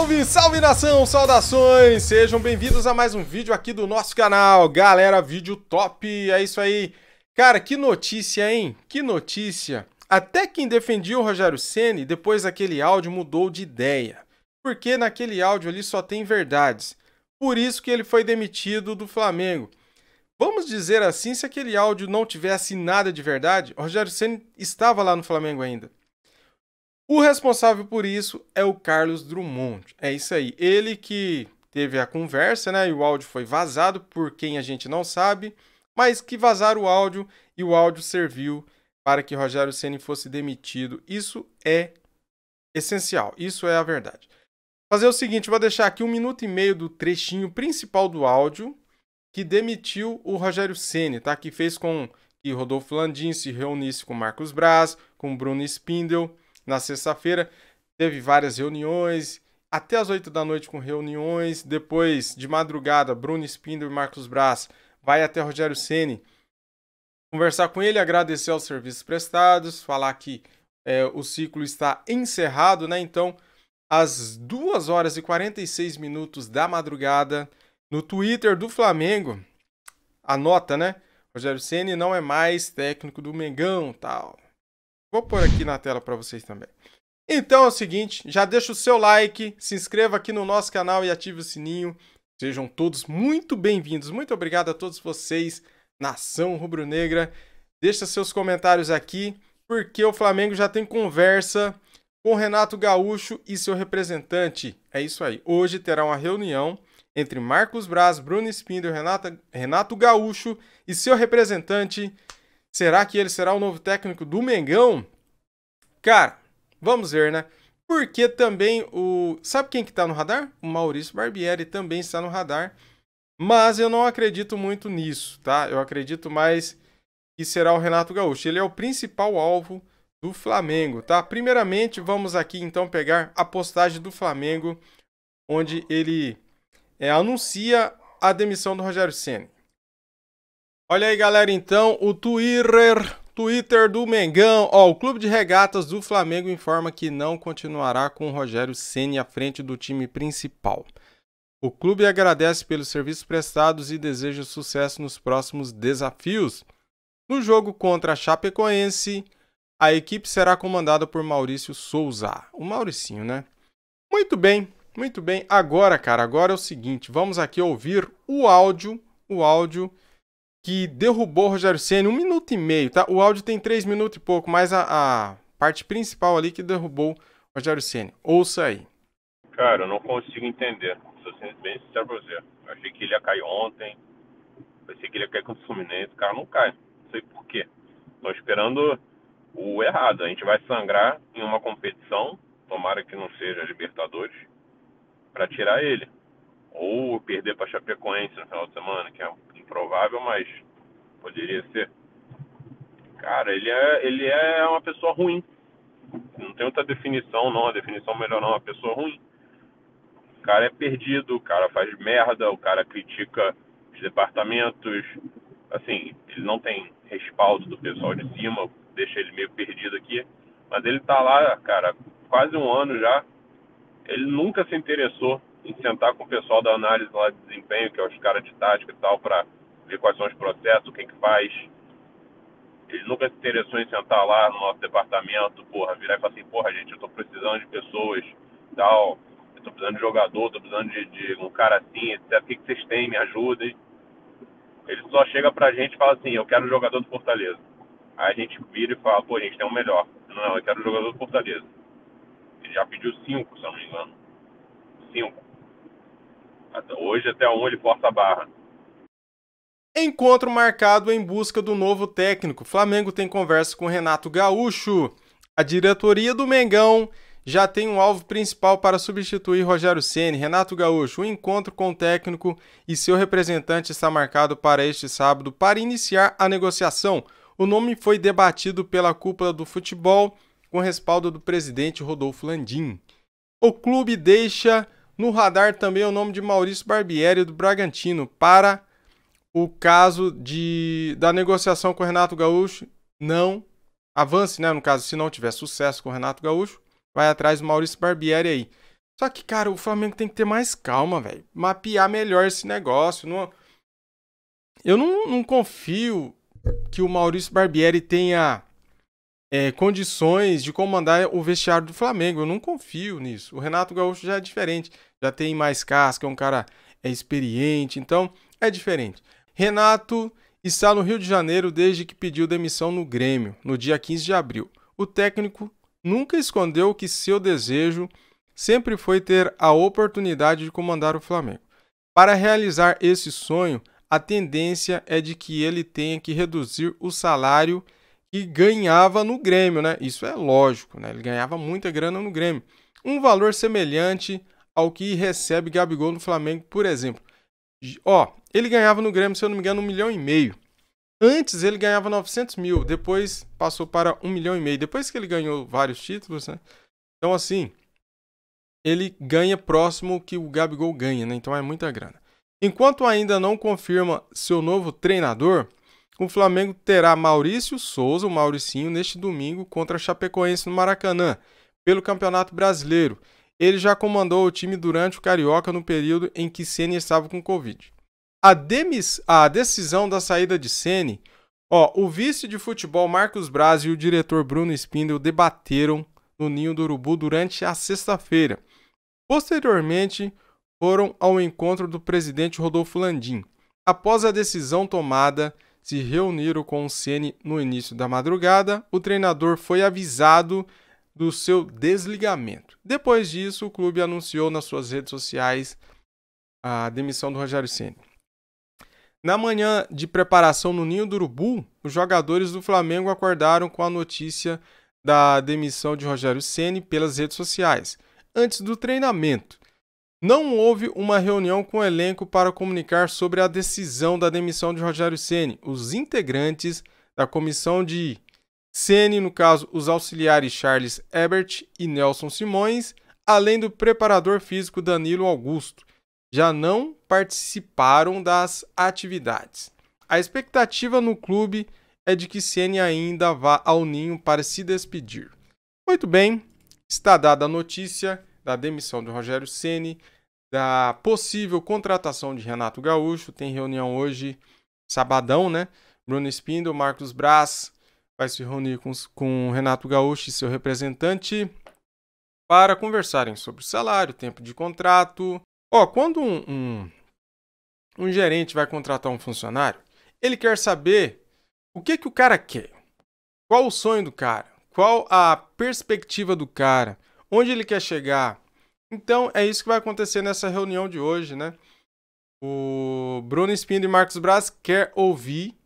Salve, salve nação, saudações! Sejam bem-vindos a mais um vídeo aqui do nosso canal. Galera, vídeo top, é isso aí. Cara, que notícia, hein? Que notícia. Até quem defendia o Rogério Ceni depois daquele áudio mudou de ideia. Porque naquele áudio ali só tem verdades. Por isso que ele foi demitido do Flamengo. Vamos dizer assim, se aquele áudio não tivesse nada de verdade, Rogério Ceni estava lá no Flamengo ainda. O responsável por isso é o Carlos Drummond. É isso aí. Ele que teve a conversa, né? E o áudio foi vazado por quem a gente não sabe, mas que vazaram o áudio e o áudio serviu para que Rogério Ceni fosse demitido. Isso é essencial. Isso é a verdade. Fazer o seguinte, vou deixar aqui um minuto e meio do trechinho principal do áudio que demitiu o Rogério Ceni, tá? Que fez com que Rodolfo Landim se reunisse com Marcos Braz, com Bruno Spindel na sexta-feira. Teve várias reuniões, até as 8 da noite com reuniões. Depois, de madrugada, Bruno Spindler e Marcos Braz vai até Rogério Ceni conversar com ele, agradecer aos serviços prestados, falar que é, o ciclo está encerrado, né? Então, às 2 horas e 46 minutos da madrugada, no Twitter do Flamengo, anota, né? Rogério Ceni não é mais técnico do Mengão, tal. Vou pôr aqui na tela para vocês também. Então é o seguinte, já deixa o seu like, se inscreva aqui no nosso canal e ative o sininho. Sejam todos muito bem-vindos. Muito obrigado a todos vocês, nação rubro-negra. Deixa seus comentários aqui, porque o Flamengo já tem conversa com Renato Gaúcho e seu representante. É isso aí. Hoje terá uma reunião entre Marcos Braz, Bruno Spindel, Renato, Renato Gaúcho e seu representante Será que ele será o novo técnico do Mengão? Cara, vamos ver, né? Porque também o... Sabe quem que tá no radar? O Maurício Barbieri também está no radar. Mas eu não acredito muito nisso, tá? Eu acredito mais que será o Renato Gaúcho. Ele é o principal alvo do Flamengo, tá? Primeiramente, vamos aqui então pegar a postagem do Flamengo, onde ele é, anuncia a demissão do Rogério Ceni. Olha aí, galera, então, o Twitter, Twitter do Mengão. Ó, o Clube de Regatas do Flamengo informa que não continuará com o Rogério Ceni à frente do time principal. O clube agradece pelos serviços prestados e deseja sucesso nos próximos desafios. No jogo contra a Chapecoense, a equipe será comandada por Maurício Souza. O Mauricinho, né? Muito bem, muito bem. Agora, cara, agora é o seguinte, vamos aqui ouvir o áudio, o áudio que derrubou o Rogério Ceni um minuto e meio, tá? O áudio tem três minutos e pouco, mas a, a parte principal ali que derrubou o Rogério Ceni. Ouça aí. Cara, eu não consigo entender. Sou bem sincero pra você. Eu achei que ele ia cair ontem. Pensei que ele ia cair contra o Fluminense. O cara não cai. Não sei por quê. Tô esperando o errado. A gente vai sangrar em uma competição, tomara que não seja a Libertadores, para tirar ele. Ou perder pra Chapecoense no final de semana, que é improvável, mas poderia ser. Cara, ele é, ele é uma pessoa ruim. Não tem outra definição, não. A definição melhor não. É uma pessoa ruim. O cara é perdido, o cara faz merda, o cara critica os departamentos. Assim, ele não tem respaldo do pessoal de cima, deixa ele meio perdido aqui. Mas ele tá lá, cara, quase um ano já. Ele nunca se interessou em sentar com o pessoal da análise lá de desempenho, que é os caras de tática e tal, para ver quais são os processos, o é que faz. Ele nunca se interessou em sentar lá no nosso departamento, porra, virar e falar assim, porra, gente, eu tô precisando de pessoas, tal, eu tô precisando de jogador, tô precisando de, de um cara assim, etc. O que, é que vocês têm? Me ajudem. Ele só chega pra gente e fala assim, eu quero um jogador do Fortaleza. Aí a gente vira e fala, pô, a gente tem um melhor. Não, eu quero um jogador do Fortaleza. Ele já pediu cinco, se eu não me engano. Cinco. Hoje até um ele força a barra Encontro marcado em busca do novo técnico. Flamengo tem conversa com Renato Gaúcho. A diretoria do Mengão já tem um alvo principal para substituir Rogério Ceni. Renato Gaúcho, o um encontro com o técnico e seu representante está marcado para este sábado para iniciar a negociação. O nome foi debatido pela cúpula do futebol com respaldo do presidente Rodolfo Landim. O clube deixa no radar também o nome de Maurício Barbieri do Bragantino para o caso de, da negociação com o Renato Gaúcho não avance, né? No caso, se não tiver sucesso com o Renato Gaúcho, vai atrás do Maurício Barbieri aí. Só que, cara, o Flamengo tem que ter mais calma, velho. Mapear melhor esse negócio. Não... Eu não, não confio que o Maurício Barbieri tenha é, condições de comandar o vestiário do Flamengo. Eu não confio nisso. O Renato Gaúcho já é diferente. Já tem mais casca, é um cara é experiente. Então, é diferente. Renato está no Rio de Janeiro desde que pediu demissão no Grêmio, no dia 15 de abril. O técnico nunca escondeu que seu desejo sempre foi ter a oportunidade de comandar o Flamengo. Para realizar esse sonho, a tendência é de que ele tenha que reduzir o salário que ganhava no Grêmio, né? Isso é lógico, né? Ele ganhava muita grana no Grêmio. Um valor semelhante ao que recebe Gabigol no Flamengo, por exemplo. Ó, ele ganhava no Grêmio, se eu não me engano, um milhão e meio. Antes ele ganhava 900 mil, depois passou para um milhão e meio. Depois que ele ganhou vários títulos, né? Então, assim, ele ganha próximo que o Gabigol ganha, né? Então é muita grana. Enquanto ainda não confirma seu novo treinador, o Flamengo terá Maurício Souza, o Mauricinho, neste domingo contra Chapecoense no Maracanã, pelo Campeonato Brasileiro. Ele já comandou o time durante o Carioca no período em que Ceni estava com Covid. A, demis, a decisão da saída de Ceni, ó, o vice de futebol Marcos Braz e o diretor Bruno Spindel debateram no Ninho do Urubu durante a sexta-feira. Posteriormente, foram ao encontro do presidente Rodolfo Landim. Após a decisão tomada, se reuniram com o Ceni no início da madrugada. O treinador foi avisado do seu desligamento. Depois disso, o clube anunciou nas suas redes sociais a demissão do Rogério Ceni. Na manhã de preparação no Ninho do Urubu, os jogadores do Flamengo acordaram com a notícia da demissão de Rogério Ceni pelas redes sociais, antes do treinamento. Não houve uma reunião com o elenco para comunicar sobre a decisão da demissão de Rogério Ceni. Os integrantes da comissão de Cn no caso, os auxiliares Charles Ebert e Nelson Simões, além do preparador físico Danilo Augusto, já não participaram das atividades. A expectativa no clube é de que Cn ainda vá ao ninho para se despedir. Muito bem, está dada a notícia da demissão de Rogério Ceni, da possível contratação de Renato Gaúcho. Tem reunião hoje, sabadão, né? Bruno Espindo, Marcos Braz, vai se reunir com, com Renato Gaúcho e seu representante para conversarem sobre salário, tempo de contrato. Ó, quando um, um, um, gerente vai contratar um funcionário, ele quer saber o que, que o cara quer, qual o sonho do cara, qual a perspectiva do cara, onde ele quer chegar. Então é isso que vai acontecer nessa reunião de hoje, né? O Bruno Espino e Marcos Braz quer ouvir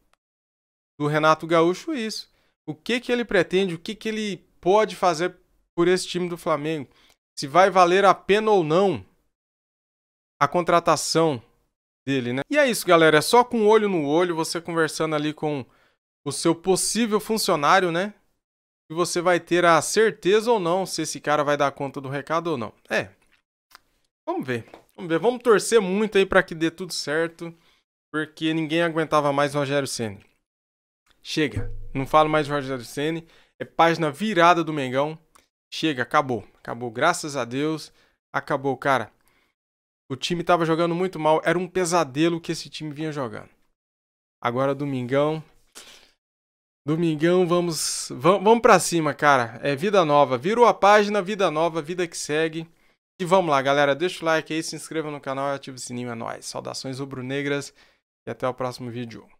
do Renato Gaúcho isso o que que ele pretende, o que que ele pode fazer por esse time do Flamengo, se vai valer a pena ou não a contratação dele, né? E é isso, galera, é só com olho no olho, você conversando ali com o seu possível funcionário, né? E você vai ter a certeza ou não se esse cara vai dar conta do recado ou não. É. Vamos ver. Vamos ver, vamos torcer muito aí para que dê tudo certo, porque ninguém aguentava mais o Rogério Ceni. Chega. Não falo mais Jorge Aricene. É página virada do Mengão. Chega, acabou. Acabou, graças a Deus. Acabou, cara. O time estava jogando muito mal. Era um pesadelo que esse time vinha jogando. Agora, domingão. Domingão, vamos vamos, vamos para cima, cara. É vida nova. Virou a página, vida nova, vida que segue. E vamos lá, galera. Deixa o like aí, se inscreva no canal e ative o sininho. É nóis. Saudações rubro-negras e até o próximo vídeo.